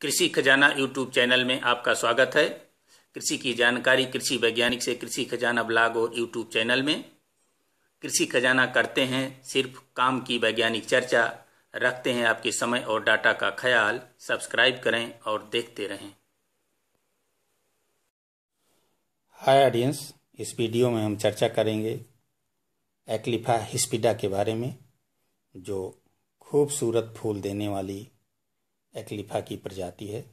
कृषि खजाना YouTube channel में आपका स्वागत है कृषि की जानकारी कृषि वैज्ञानिक से कृषि खजाना ब्लॉग और यूट्यूब चैनल में कृषि खजाना करते हैं सिर्फ काम की वैज्ञानिक चर्चा रखते हैं आपके समय और डाटा का ख्याल सब्सक्राइब करें और देखते रहें हाय ऑडियंस इस वीडियो में हम चर्चा करेंगे एक्लिफा हिस्पिडा के बारे में जो खूबसूरत फूल देने वाली एकलिफा की प्रजाति है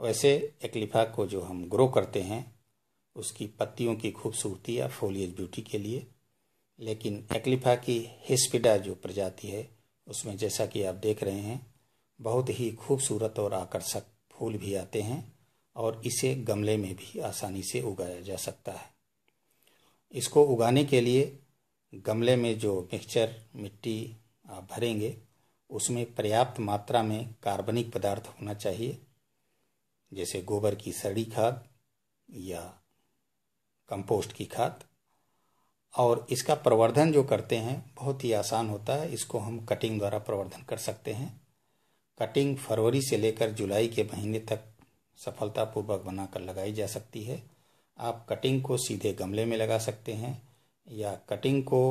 वैसे एकलिफा को जो हम ग्रो करते हैं उसकी पत्तियों की खूबसूरती या फोलियज ब्यूटी के लिए लेकिन एकलिफा की हिस्पिडा जो प्रजाति है उसमें जैसा कि आप देख रहे हैं बहुत ही खूबसूरत और आकर्षक फूल भी आते हैं और इसे गमले में भी आसानी से उगाया जा सकता है इसको उगाने के लिए गमले में जो मिक्सचर मिट्टी आप भरेंगे उसमें पर्याप्त मात्रा में कार्बनिक पदार्थ होना चाहिए जैसे गोबर की सड़ी खाद या कंपोस्ट की खाद और इसका प्रवर्धन जो करते हैं बहुत ही आसान होता है इसको हम कटिंग द्वारा प्रवर्धन कर सकते हैं कटिंग फरवरी से लेकर जुलाई के महीने तक सफलतापूर्वक बनाकर लगाई जा सकती है आप कटिंग को सीधे गमले में लगा सकते हैं या कटिंग को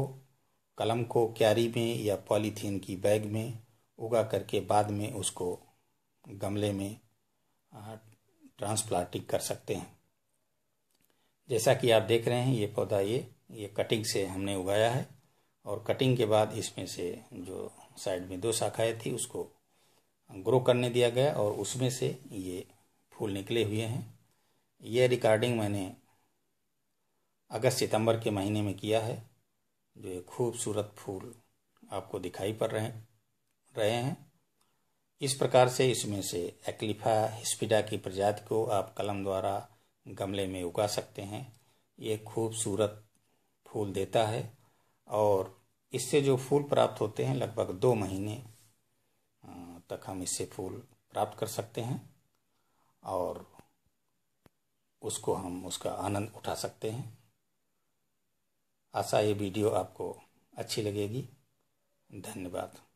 कलम को क्यारी में या पॉलीथीन की बैग में उगा करके बाद में उसको गमले में ट्रांसप्लांटिंग कर सकते हैं जैसा कि आप देख रहे हैं ये पौधा ये ये कटिंग से हमने उगाया है और कटिंग के बाद इसमें से जो साइड में दो शाखाएं थी उसको ग्रो करने दिया गया और उसमें से ये फूल निकले हुए हैं ये रिकॉर्डिंग मैंने अगस्त सितंबर के महीने में किया है जो ये खूबसूरत फूल आपको दिखाई पड़ रहे हैं रहे हैं इस प्रकार से इसमें से एक्लिफा हिस्पिडा की प्रजाति को आप कलम द्वारा गमले में उगा सकते हैं ये खूबसूरत फूल देता है और इससे जो फूल प्राप्त होते हैं लगभग दो महीने तक हम इससे फूल प्राप्त कर सकते हैं और उसको हम उसका आनंद उठा सकते हैं आशा ये वीडियो आपको अच्छी लगेगी धन्यवाद